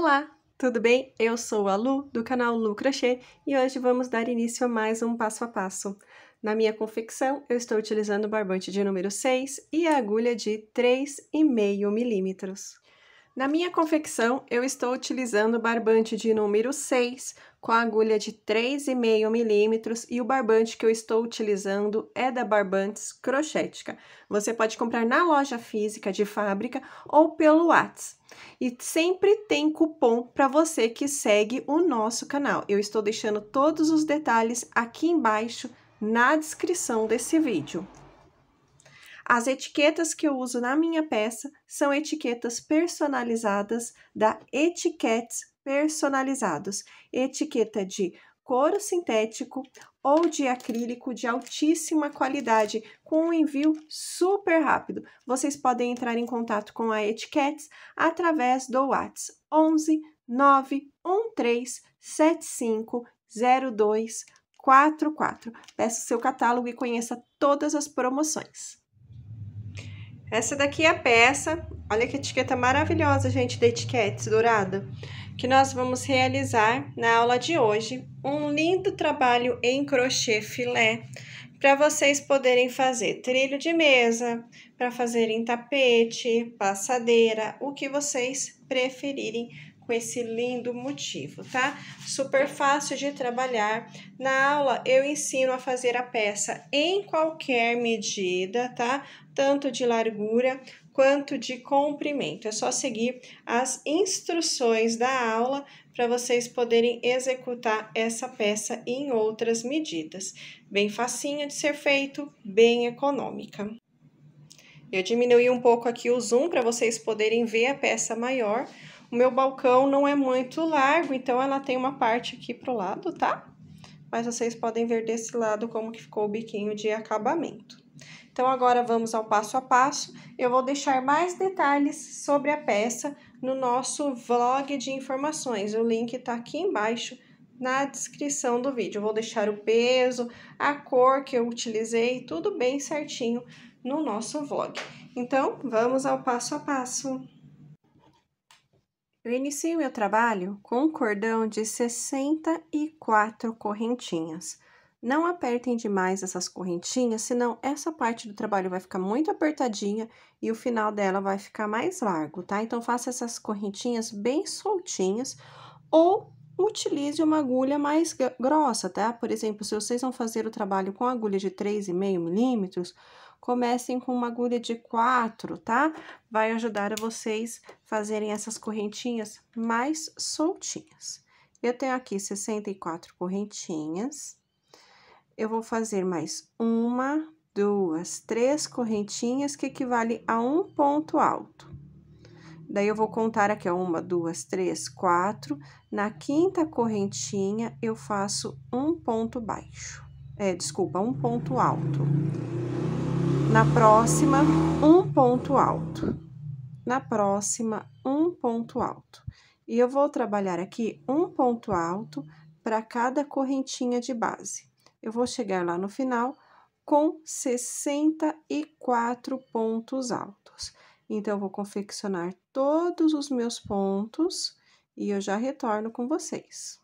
Olá, tudo bem? Eu sou a Lu, do canal Lu Crochê, e hoje vamos dar início a mais um passo a passo. Na minha confecção, eu estou utilizando o barbante de número 6 e a agulha de 3,5 milímetros. Na minha confecção, eu estou utilizando o barbante de número 6, com a agulha de 3,5 milímetros, e o barbante que eu estou utilizando é da Barbantes Crochética. Você pode comprar na loja física de fábrica ou pelo Whats. E sempre tem cupom para você que segue o nosso canal. Eu estou deixando todos os detalhes aqui embaixo na descrição desse vídeo. As etiquetas que eu uso na minha peça são etiquetas personalizadas da Etiquettes Personalizados, etiqueta de couro sintético ou de acrílico de altíssima qualidade, com um envio super rápido. Vocês podem entrar em contato com a Etiquettes através do WhatsApp 11 913 75 0244. Peça seu catálogo e conheça todas as promoções. Essa daqui é a peça, olha que etiqueta maravilhosa, gente, da etiquetes dourada, que nós vamos realizar na aula de hoje um lindo trabalho em crochê filé, para vocês poderem fazer trilho de mesa, para fazer em tapete, passadeira, o que vocês preferirem com esse lindo motivo, tá? Super fácil de trabalhar. Na aula eu ensino a fazer a peça em qualquer medida, tá? Tanto de largura quanto de comprimento. É só seguir as instruções da aula para vocês poderem executar essa peça em outras medidas. Bem facinha de ser feito, bem econômica. Eu diminui um pouco aqui o zoom para vocês poderem ver a peça maior. O meu balcão não é muito largo, então ela tem uma parte aqui pro lado, tá? Mas vocês podem ver desse lado como que ficou o biquinho de acabamento. Então, agora vamos ao passo a passo. Eu vou deixar mais detalhes sobre a peça no nosso vlog de informações. O link tá aqui embaixo na descrição do vídeo. Eu vou deixar o peso, a cor que eu utilizei, tudo bem certinho no nosso vlog. Então, vamos ao passo a passo. Eu iniciei meu trabalho com um cordão de 64 correntinhas. Não apertem demais essas correntinhas, senão essa parte do trabalho vai ficar muito apertadinha e o final dela vai ficar mais largo, tá? Então, faça essas correntinhas bem soltinhas ou utilize uma agulha mais grossa, tá? Por exemplo, se vocês vão fazer o trabalho com agulha de 3,5 milímetros, comecem com uma agulha de quatro, tá? Vai ajudar a vocês fazerem essas correntinhas mais soltinhas. Eu tenho aqui 64 correntinhas. Eu vou fazer mais uma, duas, três correntinhas, que equivale a um ponto alto. Daí, eu vou contar aqui, ó, uma, duas, três, quatro. Na quinta correntinha, eu faço um ponto baixo. É, desculpa, um ponto alto. Na próxima, um ponto alto. Na próxima, um ponto alto. E eu vou trabalhar aqui um ponto alto para cada correntinha de base. Eu vou chegar lá no final com 64 pontos altos. Então, eu vou confeccionar todos os meus pontos e eu já retorno com vocês.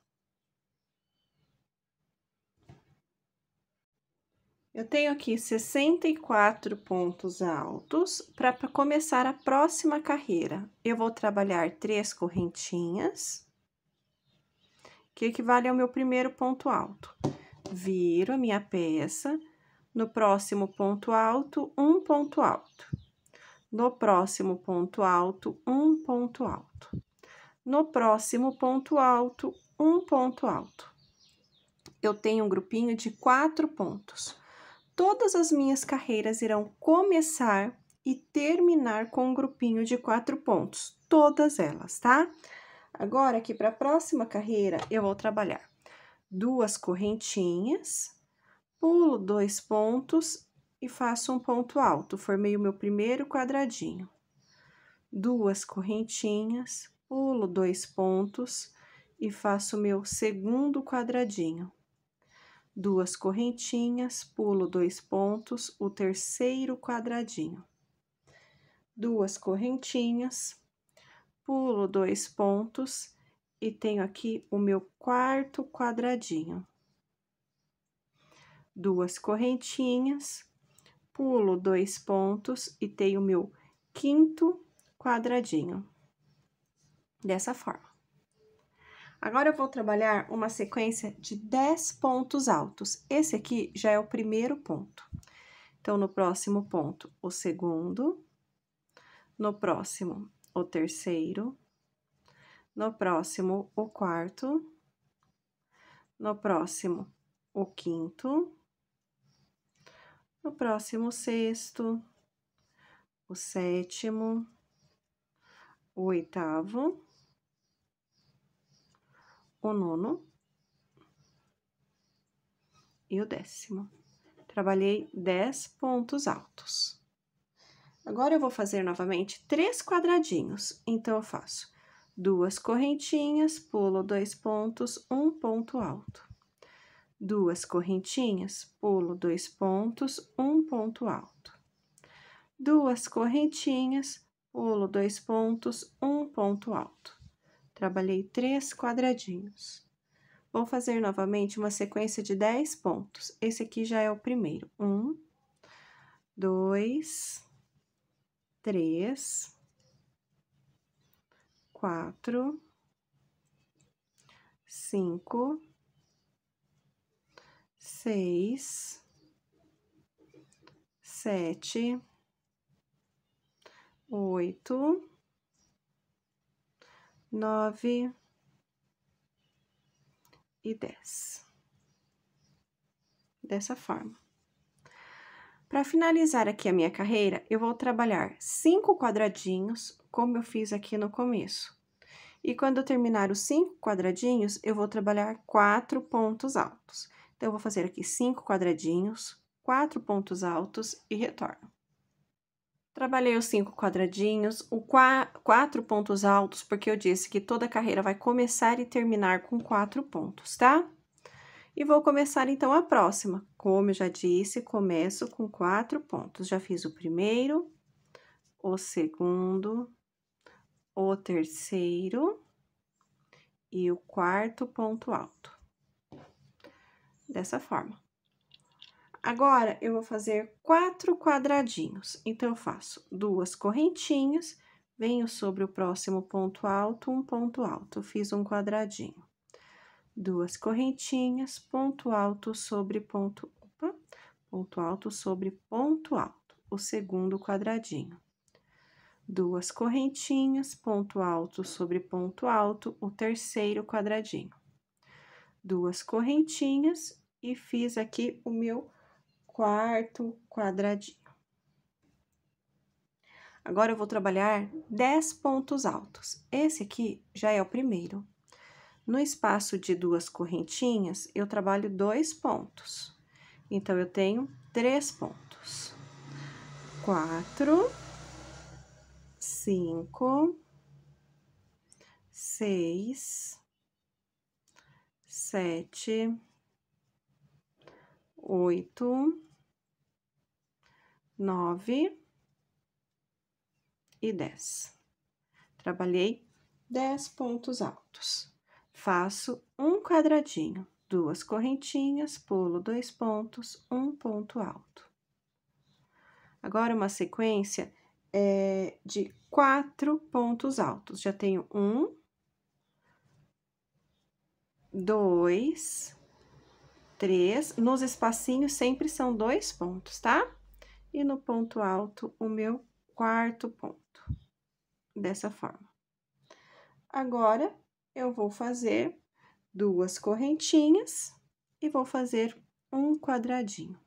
Eu tenho aqui 64 pontos altos para começar a próxima carreira. Eu vou trabalhar três correntinhas, que equivale ao meu primeiro ponto alto. Viro a minha peça, no próximo ponto alto, um ponto alto. No próximo ponto alto, um ponto alto. No próximo ponto alto, um ponto alto. Eu tenho um grupinho de quatro pontos todas as minhas carreiras irão começar e terminar com um grupinho de quatro pontos, todas elas, tá? Agora, aqui para a próxima carreira, eu vou trabalhar duas correntinhas, pulo dois pontos e faço um ponto alto, formei o meu primeiro quadradinho. Duas correntinhas, pulo dois pontos e faço o meu segundo quadradinho duas correntinhas, pulo dois pontos, o terceiro quadradinho. Duas correntinhas, pulo dois pontos e tenho aqui o meu quarto quadradinho. Duas correntinhas, pulo dois pontos e tenho o meu quinto quadradinho. Dessa forma. Agora eu vou trabalhar uma sequência de 10 pontos altos. Esse aqui já é o primeiro ponto. Então, no próximo ponto, o segundo. No próximo, o terceiro. No próximo, o quarto. No próximo, o quinto. No próximo, o sexto. O sétimo. O oitavo o nono e o décimo. Trabalhei 10 pontos altos. Agora, eu vou fazer novamente três quadradinhos. Então, eu faço duas correntinhas, pulo dois pontos, um ponto alto. Duas correntinhas, pulo dois pontos, um ponto alto. Duas correntinhas, pulo dois pontos, um ponto alto Trabalhei três quadradinhos. Vou fazer novamente uma sequência de dez pontos. Esse aqui já é o primeiro. Um, dois, três, quatro, cinco, seis, sete, oito, nove e dez. Dessa forma. Para finalizar aqui a minha carreira, eu vou trabalhar cinco quadradinhos, como eu fiz aqui no começo. E quando eu terminar os cinco quadradinhos, eu vou trabalhar quatro pontos altos. Então, eu vou fazer aqui cinco quadradinhos, quatro pontos altos e retorno. Trabalhei os cinco quadradinhos, o qua quatro pontos altos, porque eu disse que toda a carreira vai começar e terminar com quatro pontos, tá? E vou começar, então, a próxima. Como eu já disse, começo com quatro pontos. Já fiz o primeiro, o segundo, o terceiro e o quarto ponto alto. Dessa forma. Agora, eu vou fazer quatro quadradinhos. Então, eu faço duas correntinhas, venho sobre o próximo ponto alto, um ponto alto. Fiz um quadradinho. Duas correntinhas, ponto alto sobre ponto... Opa! Ponto alto sobre ponto alto, o segundo quadradinho. Duas correntinhas, ponto alto sobre ponto alto, o terceiro quadradinho. Duas correntinhas e fiz aqui o meu quarto quadradinho. Agora eu vou trabalhar 10 pontos altos. Esse aqui já é o primeiro. No espaço de duas correntinhas, eu trabalho dois pontos. Então, eu tenho três pontos. Quatro, cinco, seis, sete, oito, nove e dez. Trabalhei dez pontos altos. Faço um quadradinho, duas correntinhas, pulo dois pontos, um ponto alto. Agora, uma sequência é, de quatro pontos altos. Já tenho um, dois, três. Nos espacinhos sempre são dois pontos, tá? e no ponto alto o meu quarto ponto, dessa forma. Agora, eu vou fazer duas correntinhas e vou fazer um quadradinho.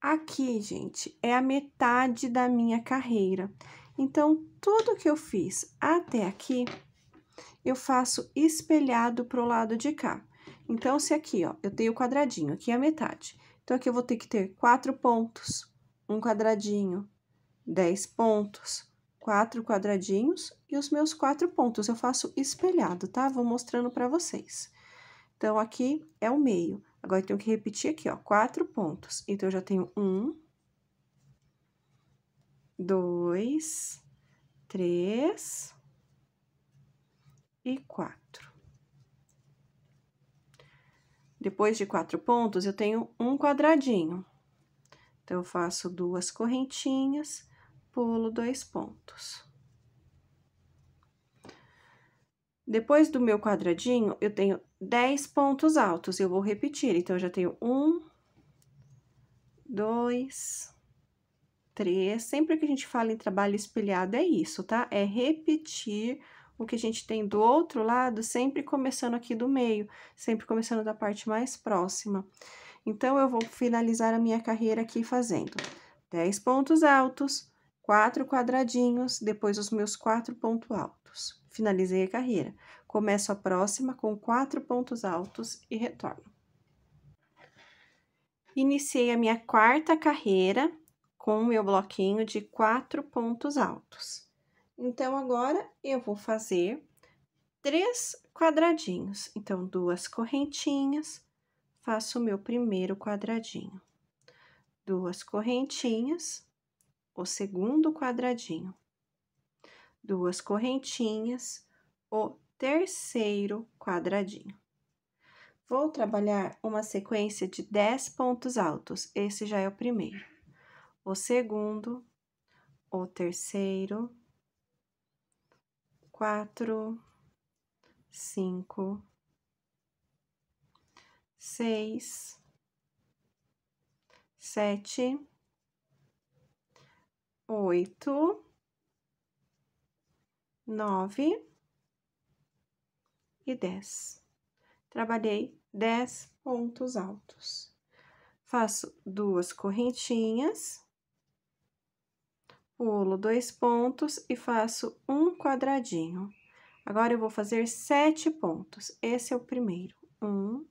Aqui, gente, é a metade da minha carreira. Então, tudo que eu fiz até aqui, eu faço espelhado pro lado de cá. Então, se aqui, ó, eu tenho o quadradinho, aqui é a metade. Então, aqui eu vou ter que ter quatro pontos, um quadradinho, dez pontos, quatro quadradinhos e os meus quatro pontos. Eu faço espelhado, tá? Vou mostrando para vocês. Então, aqui é o meio. Agora, eu tenho que repetir aqui, ó, quatro pontos. Então, eu já tenho um, dois, três e quatro. Depois de quatro pontos, eu tenho um quadradinho. Então, eu faço duas correntinhas, pulo dois pontos. Depois do meu quadradinho, eu tenho dez pontos altos. Eu vou repetir, então, eu já tenho um, dois, três. Sempre que a gente fala em trabalho espelhado, é isso, tá? É repetir o que a gente tem do outro lado, sempre começando aqui do meio, sempre começando da parte mais próxima. Então, eu vou finalizar a minha carreira aqui fazendo 10 pontos altos, quatro quadradinhos, depois os meus quatro pontos altos. Finalizei a carreira. Começo a próxima com quatro pontos altos e retorno. Iniciei a minha quarta carreira com o meu bloquinho de quatro pontos altos. Então, agora eu vou fazer três quadradinhos. Então, duas correntinhas, faço o meu primeiro quadradinho. Duas correntinhas, o segundo quadradinho. Duas correntinhas, o terceiro quadradinho. Vou trabalhar uma sequência de 10 pontos altos. Esse já é o primeiro. O segundo, o terceiro, quatro, cinco, seis, sete, oito, nove e dez. Trabalhei dez pontos altos. Faço duas correntinhas pulo dois pontos e faço um quadradinho. Agora, eu vou fazer sete pontos. Esse é o primeiro. Um,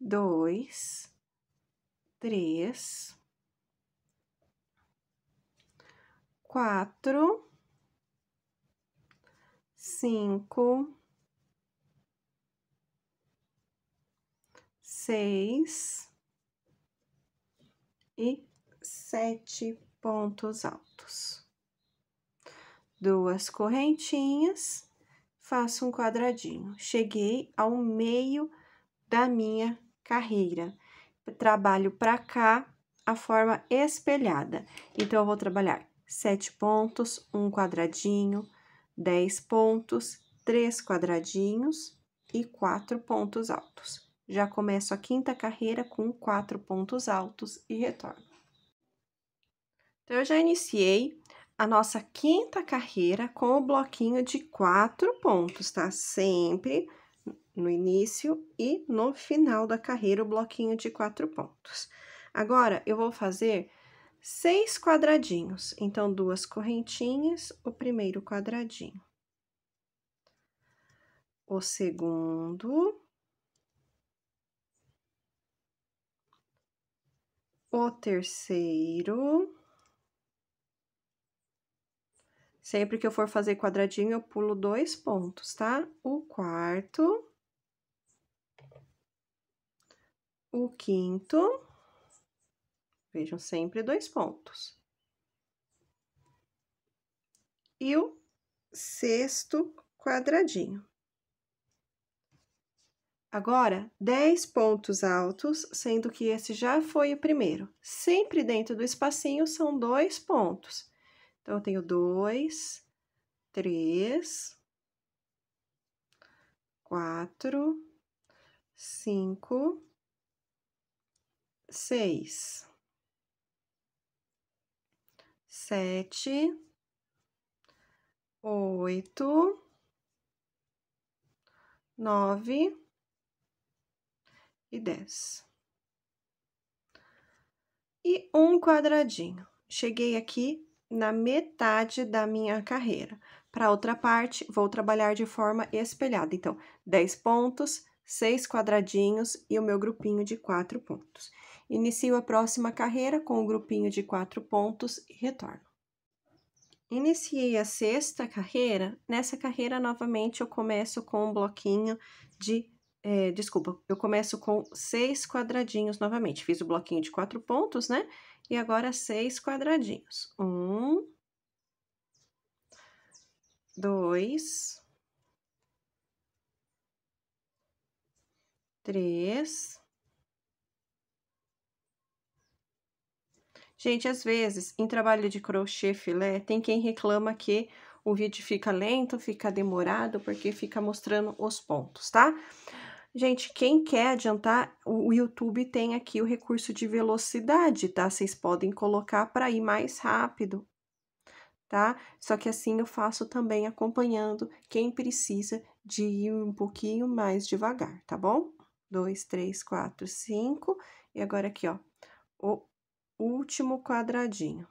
dois, três, quatro, cinco, seis e sete pontos altos. Duas correntinhas, faço um quadradinho. Cheguei ao meio da minha carreira. Trabalho para cá a forma espelhada. Então, eu vou trabalhar sete pontos, um quadradinho, dez pontos, três quadradinhos e quatro pontos altos. Já começo a quinta carreira com quatro pontos altos e retorno. Então, eu já iniciei a nossa quinta carreira com o bloquinho de quatro pontos, tá? Sempre no início e no final da carreira, o bloquinho de quatro pontos. Agora, eu vou fazer seis quadradinhos. Então, duas correntinhas, o primeiro quadradinho. O segundo... O terceiro... Sempre que eu for fazer quadradinho, eu pulo dois pontos, tá? O quarto. O quinto. Vejam, sempre dois pontos. E o sexto quadradinho. Agora, dez pontos altos, sendo que esse já foi o primeiro. Sempre dentro do espacinho são dois pontos. Então, eu tenho dois, três, quatro, cinco, seis, sete, oito, nove e dez. E um quadradinho. Cheguei aqui na metade da minha carreira. Para a outra parte, vou trabalhar de forma espelhada. Então, 10 pontos, 6 quadradinhos e o meu grupinho de 4 pontos. Inicio a próxima carreira com o grupinho de 4 pontos e retorno. Iniciei a sexta carreira. Nessa carreira, novamente, eu começo com um bloquinho de é, desculpa, eu começo com seis quadradinhos novamente. Fiz o bloquinho de quatro pontos, né? e agora seis quadradinhos. Um, dois, três. Gente, às vezes, em trabalho de crochê filé, tem quem reclama que o vídeo fica lento, fica demorado, porque fica mostrando os pontos, tá? Tá? Gente, quem quer adiantar, o YouTube tem aqui o recurso de velocidade, tá? Vocês podem colocar para ir mais rápido, tá? Só que assim eu faço também acompanhando quem precisa de ir um pouquinho mais devagar, tá bom? Dois, três, quatro, cinco. E agora aqui, ó, o último quadradinho.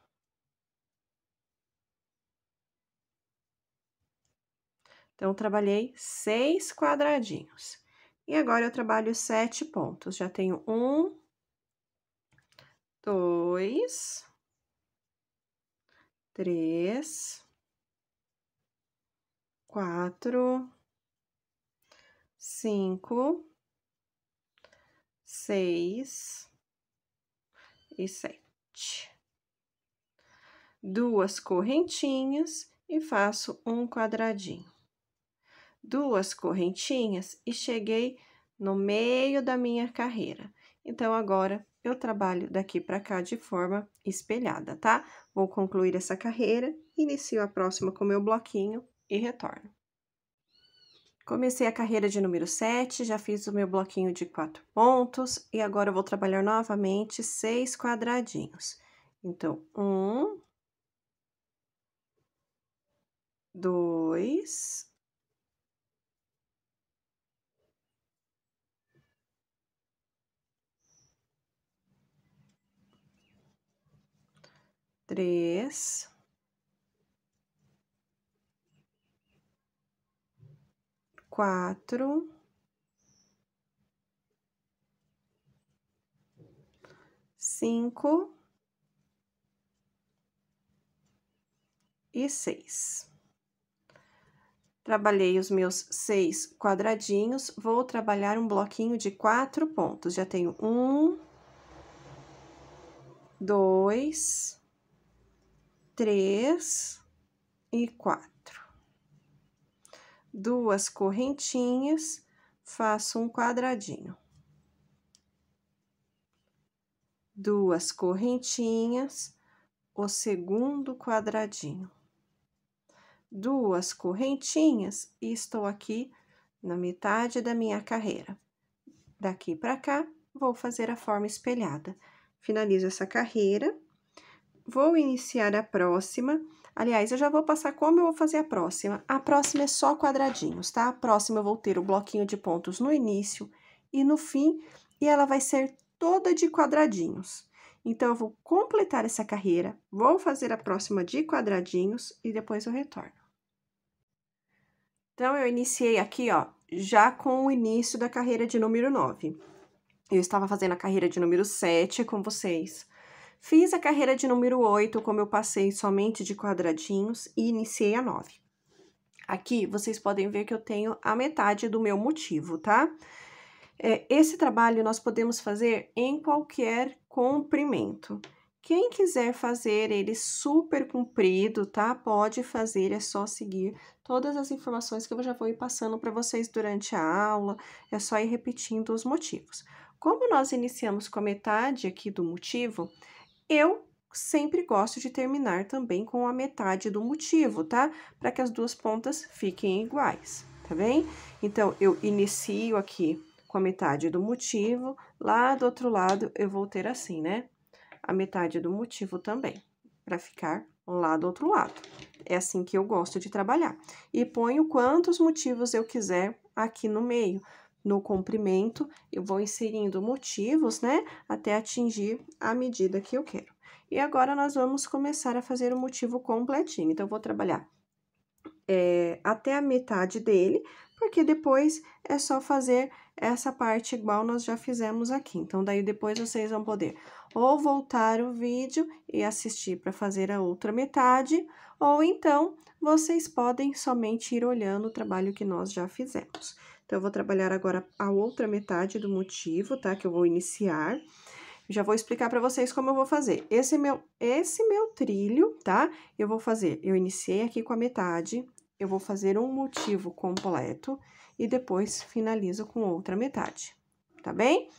Então, trabalhei seis quadradinhos. E agora, eu trabalho sete pontos. Já tenho um, dois, três, quatro, cinco, seis e sete. Duas correntinhas e faço um quadradinho duas correntinhas e cheguei no meio da minha carreira. Então, agora, eu trabalho daqui para cá de forma espelhada, tá? Vou concluir essa carreira, inicio a próxima com meu bloquinho e retorno. Comecei a carreira de número 7, já fiz o meu bloquinho de quatro pontos e agora eu vou trabalhar novamente seis quadradinhos. Então, um, dois, três. Quatro. Cinco. E seis. Trabalhei os meus seis quadradinhos, vou trabalhar um bloquinho de quatro pontos. Já tenho um, dois, três e quatro. Duas correntinhas, faço um quadradinho. Duas correntinhas, o segundo quadradinho. Duas correntinhas e estou aqui na metade da minha carreira. Daqui para cá, vou fazer a forma espelhada. Finalizo essa carreira vou iniciar a próxima. Aliás, eu já vou passar como eu vou fazer a próxima. A próxima é só quadradinhos, tá? A próxima eu vou ter o bloquinho de pontos no início e no fim, e ela vai ser toda de quadradinhos. Então, eu vou completar essa carreira, vou fazer a próxima de quadradinhos e depois eu retorno. Então, eu iniciei aqui, ó, já com o início da carreira de número 9. Eu estava fazendo a carreira de número 7 com vocês. Fiz a carreira de número 8, como eu passei somente de quadradinhos, e iniciei a 9. Aqui, vocês podem ver que eu tenho a metade do meu motivo, tá? É, esse trabalho nós podemos fazer em qualquer comprimento. Quem quiser fazer ele super comprido, tá? Pode fazer, é só seguir todas as informações que eu já vou ir passando para vocês durante a aula, é só ir repetindo os motivos. Como nós iniciamos com a metade aqui do motivo, eu sempre gosto de terminar também com a metade do motivo, tá? Para que as duas pontas fiquem iguais, tá bem? Então, eu inicio aqui com a metade do motivo, lá do outro lado eu vou ter assim, né? A metade do motivo também, para ficar lá do outro lado. É assim que eu gosto de trabalhar. E ponho quantos motivos eu quiser aqui no meio, no comprimento, eu vou inserindo motivos, né, até atingir a medida que eu quero. E agora, nós vamos começar a fazer o motivo completinho. Então, eu vou trabalhar é, até a metade dele, porque depois é só fazer essa parte igual nós já fizemos aqui. Então, daí depois vocês vão poder ou voltar o vídeo e assistir para fazer a outra metade, ou então vocês podem somente ir olhando o trabalho que nós já fizemos. Então, eu vou trabalhar agora a outra metade do motivo, tá? Que eu vou iniciar. Já vou explicar para vocês como eu vou fazer. Esse meu, esse meu trilho, tá? Eu vou fazer, eu iniciei aqui com a metade, eu vou fazer um motivo completo e depois finalizo com outra metade, tá bem?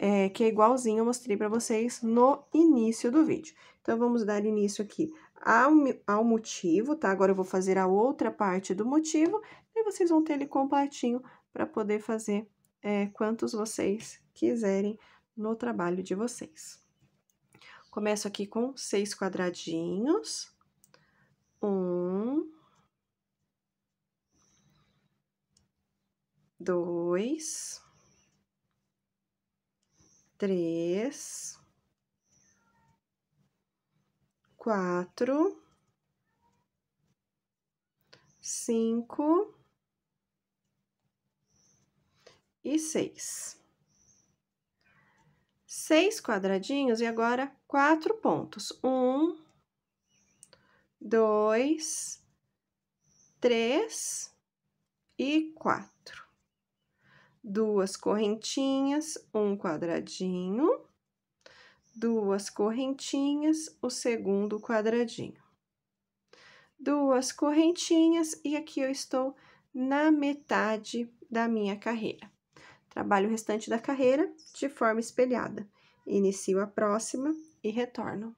É, que é igualzinho eu mostrei para vocês no início do vídeo. Então, vamos dar início aqui ao, ao motivo, tá? Agora, eu vou fazer a outra parte do motivo e vocês vão ter ele completinho para poder fazer é, quantos vocês quiserem no trabalho de vocês. Começo aqui com seis quadradinhos. Um, dois, três, quatro, cinco, e 6. Seis quadradinhos e agora quatro pontos. Um, dois, três e quatro. Duas correntinhas, um quadradinho, duas correntinhas, o segundo quadradinho. Duas correntinhas e aqui eu estou na metade da minha carreira. Trabalho o restante da carreira de forma espelhada. Inicio a próxima e retorno.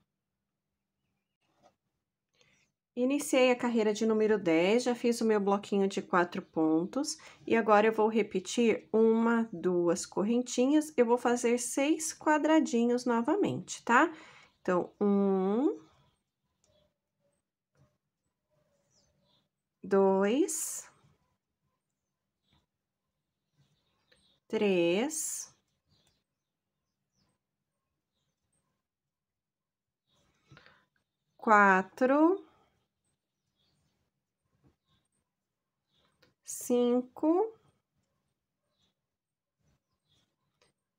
Iniciei a carreira de número 10, já fiz o meu bloquinho de quatro pontos e agora eu vou repetir uma, duas correntinhas. Eu vou fazer seis quadradinhos novamente, tá? Então, um, dois, três, quatro, cinco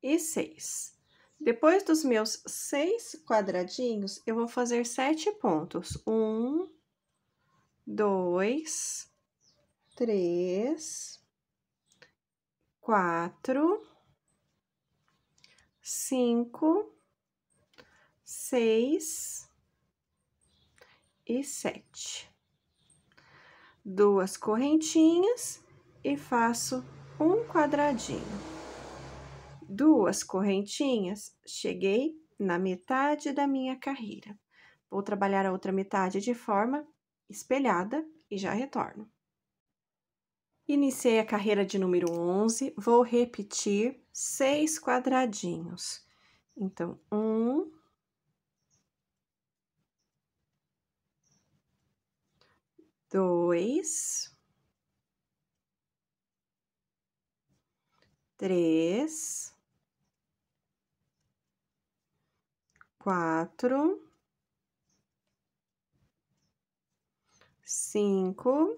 e seis. Depois dos meus seis quadradinhos, eu vou fazer sete pontos. Um, dois, três, quatro, cinco, seis e sete. Duas correntinhas e faço um quadradinho. Duas correntinhas, cheguei na metade da minha carreira. Vou trabalhar a outra metade de forma espelhada e já retorno. Iniciei a carreira de número 11, vou repetir seis quadradinhos. Então, um, dois, três, quatro, cinco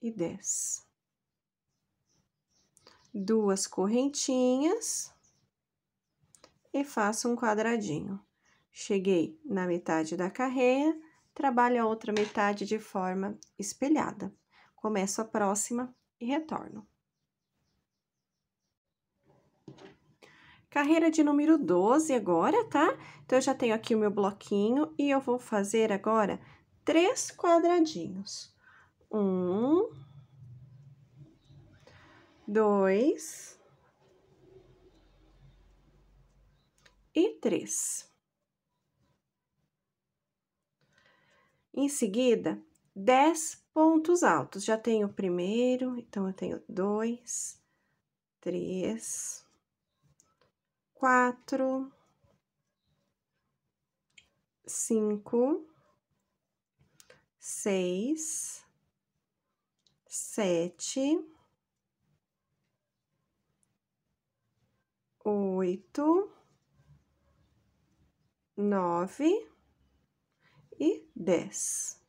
e dez. Duas correntinhas e faço um quadradinho. Cheguei na metade da carreia, trabalho a outra metade de forma espelhada. Começo a próxima e retorno. Carreira de número 12 agora, tá? Então, eu já tenho aqui o meu bloquinho e eu vou fazer agora três quadradinhos um, dois e três. Em seguida, dez pontos altos. Já tenho o primeiro, então eu tenho dois, três, quatro, cinco, seis, sete, oito, nove e dez.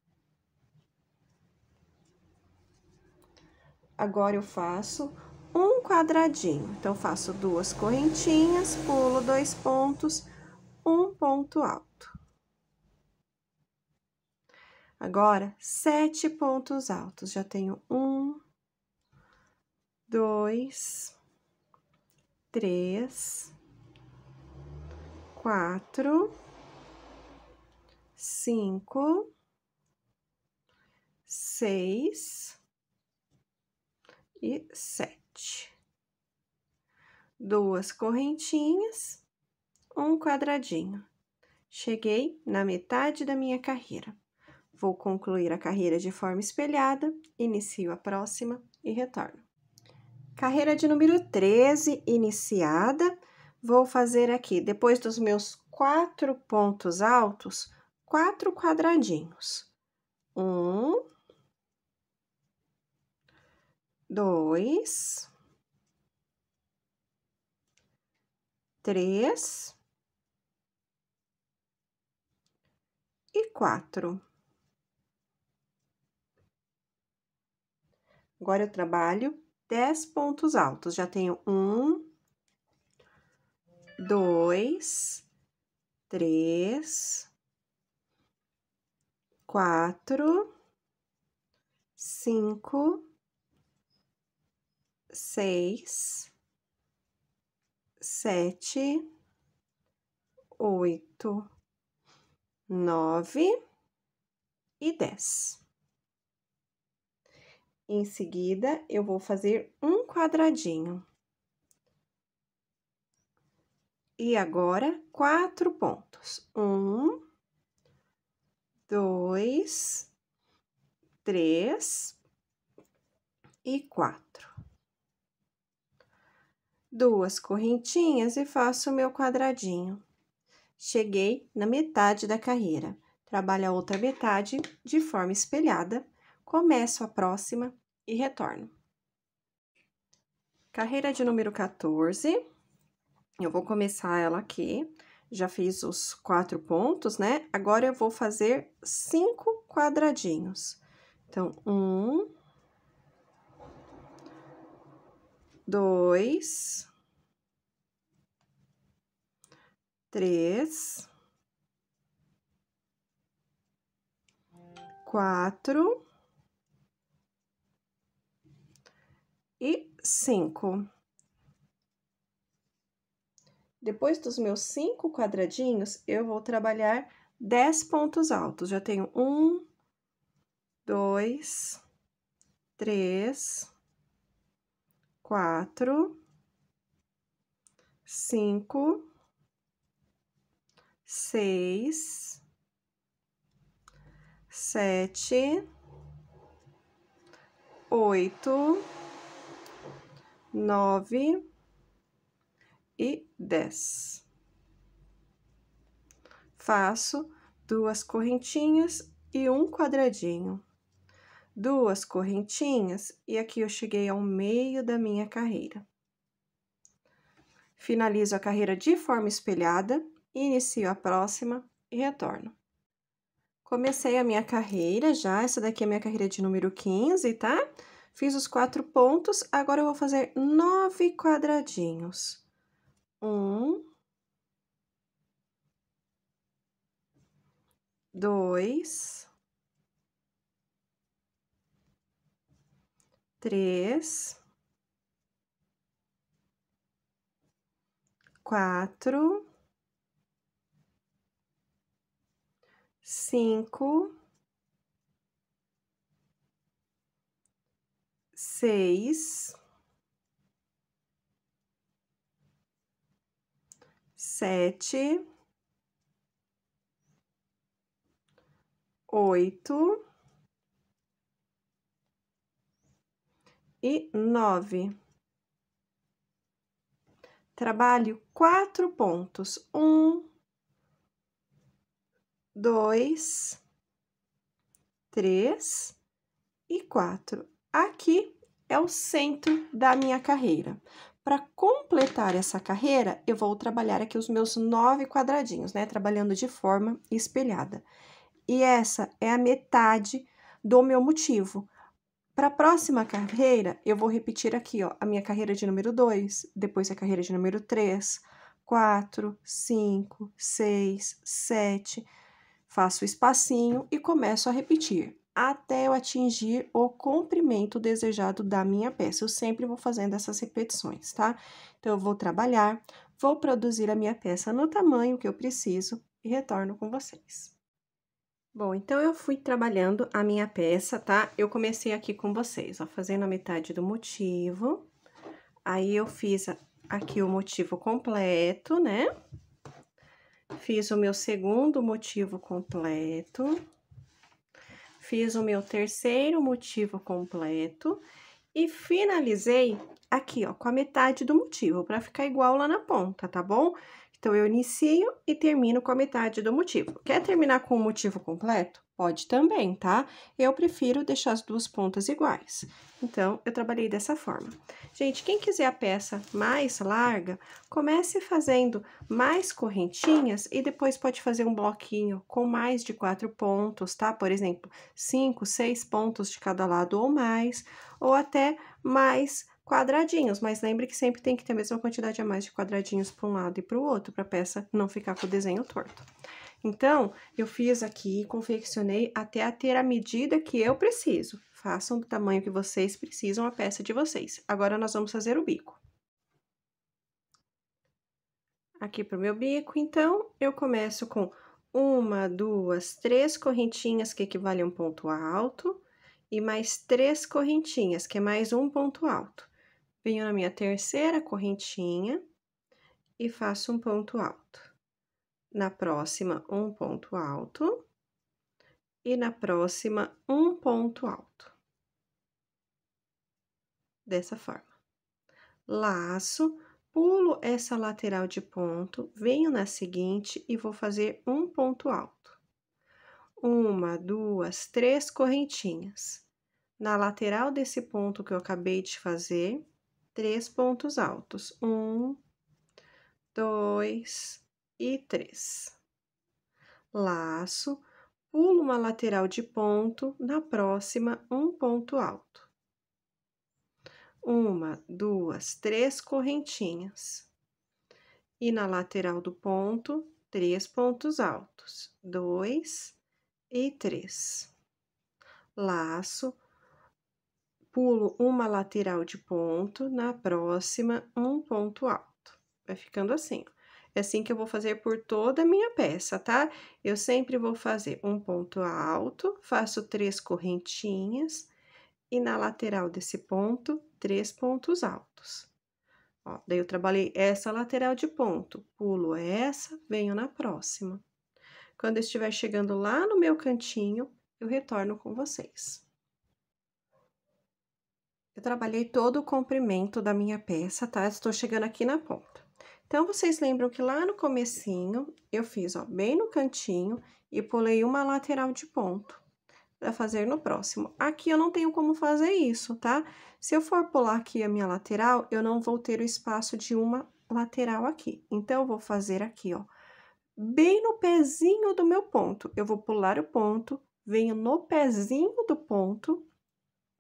Agora eu faço um quadradinho. Então, faço duas correntinhas, pulo dois pontos, um ponto alto. Agora, sete pontos altos. Já tenho um, dois, três, quatro, cinco, seis e sete. Duas correntinhas, um quadradinho. Cheguei na metade da minha carreira. Vou concluir a carreira de forma espelhada, inicio a próxima e retorno. Carreira de número 13 iniciada, vou fazer aqui, depois dos meus quatro pontos altos, quatro quadradinhos. Um, dois, três e quatro. Agora, eu trabalho 10 pontos altos. Já tenho um, dois, três, quatro, cinco, seis, sete, oito, nove e dez. Em seguida, eu vou fazer um quadradinho. E agora, quatro pontos. Um, dois, três e quatro. Duas correntinhas e faço o meu quadradinho. Cheguei na metade da carreira. Trabalho a outra metade de forma espelhada. Começo a próxima e retorno. Carreira de número 14, eu vou começar ela aqui, já fiz os quatro pontos, né? Agora, eu vou fazer cinco quadradinhos. Então, um, dois, três, quatro, e cinco. Depois dos meus cinco quadradinhos, eu vou trabalhar dez pontos altos. Já tenho um, dois, três, quatro, cinco, seis, sete, oito nove e dez. Faço duas correntinhas e um quadradinho. Duas correntinhas, e aqui eu cheguei ao meio da minha carreira. Finalizo a carreira de forma espelhada, inicio a próxima e retorno. Comecei a minha carreira já, essa daqui é a minha carreira de número 15, tá? Tá? Fiz os quatro pontos, agora eu vou fazer nove quadradinhos. Um. Dois. Três. Quatro. Cinco. seis, sete, oito e nove. Trabalho quatro pontos: um, dois, três e quatro. Aqui é o centro da minha carreira. Para completar essa carreira, eu vou trabalhar aqui os meus nove quadradinhos, né? Trabalhando de forma espelhada. E essa é a metade do meu motivo. Para a próxima carreira, eu vou repetir aqui, ó, a minha carreira de número 2, depois a carreira de número 3, 4, 5, 6, 7. Faço o espacinho e começo a repetir até eu atingir o comprimento desejado da minha peça. Eu sempre vou fazendo essas repetições, tá? Então, eu vou trabalhar, vou produzir a minha peça no tamanho que eu preciso e retorno com vocês. Bom, então eu fui trabalhando a minha peça, tá? Eu comecei aqui com vocês, ó, fazendo a metade do motivo. Aí, eu fiz aqui o motivo completo, né? Fiz o meu segundo motivo completo fiz o meu terceiro motivo completo e finalizei aqui, ó, com a metade do motivo, para ficar igual lá na ponta, tá bom? Então, eu inicio e termino com a metade do motivo. Quer terminar com o motivo completo? Pode também, tá? Eu prefiro deixar as duas pontas iguais. Então, eu trabalhei dessa forma. Gente, quem quiser a peça mais larga, comece fazendo mais correntinhas e depois pode fazer um bloquinho com mais de quatro pontos, tá? Por exemplo, cinco, seis pontos de cada lado ou mais, ou até mais quadradinhos, mas lembre que sempre tem que ter a mesma quantidade a mais de quadradinhos para um lado e para o outro, para a peça não ficar com o desenho torto. Então, eu fiz aqui, confeccionei até a ter a medida que eu preciso. Façam do tamanho que vocês precisam a peça de vocês. Agora, nós vamos fazer o bico. Aqui para o meu bico, então, eu começo com uma, duas, três correntinhas, que equivale a um ponto alto, e mais três correntinhas, que é mais um ponto alto. Venho na minha terceira correntinha e faço um ponto alto. Na próxima, um ponto alto e na próxima um ponto alto. Dessa forma. Laço, pulo essa lateral de ponto, venho na seguinte e vou fazer um ponto alto. Uma, duas, três correntinhas. Na lateral desse ponto que eu acabei de fazer, três pontos altos. Um, dois e três. Laço, pulo uma lateral de ponto, na próxima, um ponto alto. Uma, duas, três correntinhas. E na lateral do ponto, três pontos altos. Dois e três. Laço, pulo uma lateral de ponto, na próxima, um ponto alto. Vai ficando assim, ó. É assim que eu vou fazer por toda a minha peça, tá? Eu sempre vou fazer um ponto alto, faço três correntinhas e na lateral desse ponto, três pontos altos. Ó, daí eu trabalhei essa lateral de ponto, pulo essa, venho na próxima. Quando eu estiver chegando lá no meu cantinho, eu retorno com vocês. Eu trabalhei todo o comprimento da minha peça, tá? Estou chegando aqui na ponta. Então, vocês lembram que lá no comecinho, eu fiz, ó, bem no cantinho e pulei uma lateral de ponto para fazer no próximo. Aqui eu não tenho como fazer isso, tá? Se eu for pular aqui a minha lateral, eu não vou ter o espaço de uma lateral aqui. Então, eu vou fazer aqui, ó, bem no pezinho do meu ponto. Eu vou pular o ponto, venho no pezinho do ponto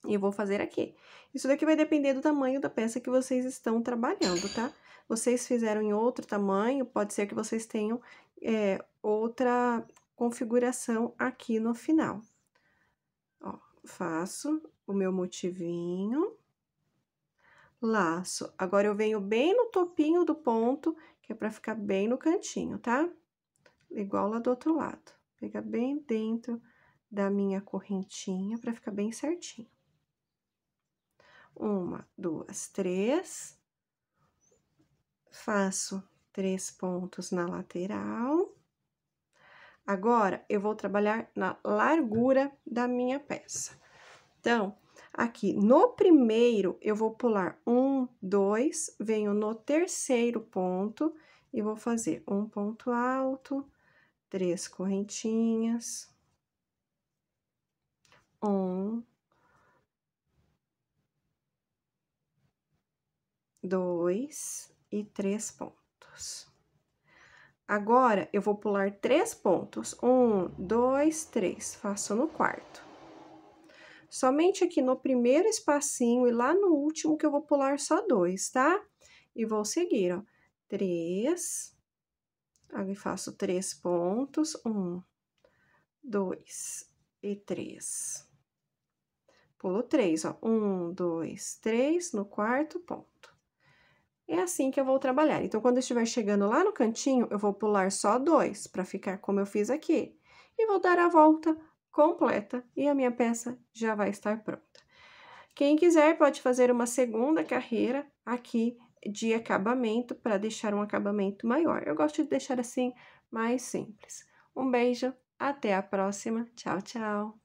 e vou fazer aqui. Isso daqui vai depender do tamanho da peça que vocês estão trabalhando, tá? Tá? Vocês fizeram em outro tamanho, pode ser que vocês tenham é, outra configuração aqui no final. Ó, faço o meu motivinho, laço. Agora, eu venho bem no topinho do ponto, que é pra ficar bem no cantinho, tá? Igual lá do outro lado. Pega bem dentro da minha correntinha, pra ficar bem certinho. Uma, duas, três faço três pontos na lateral. Agora, eu vou trabalhar na largura da minha peça. Então, aqui no primeiro, eu vou pular um, dois, venho no terceiro ponto e vou fazer um ponto alto, três correntinhas, um, dois, e três pontos. Agora, eu vou pular três pontos. Um, dois, três. Faço no quarto. Somente aqui no primeiro espacinho e lá no último que eu vou pular só dois, tá? E vou seguir, ó. Três. Aí, faço três pontos. Um, dois e três. Pulo três, ó. Um, dois, três no quarto ponto. É assim que eu vou trabalhar. Então, quando eu estiver chegando lá no cantinho, eu vou pular só dois, para ficar como eu fiz aqui. E vou dar a volta completa e a minha peça já vai estar pronta. Quem quiser pode fazer uma segunda carreira aqui de acabamento para deixar um acabamento maior. Eu gosto de deixar assim mais simples. Um beijo, até a próxima. Tchau, tchau!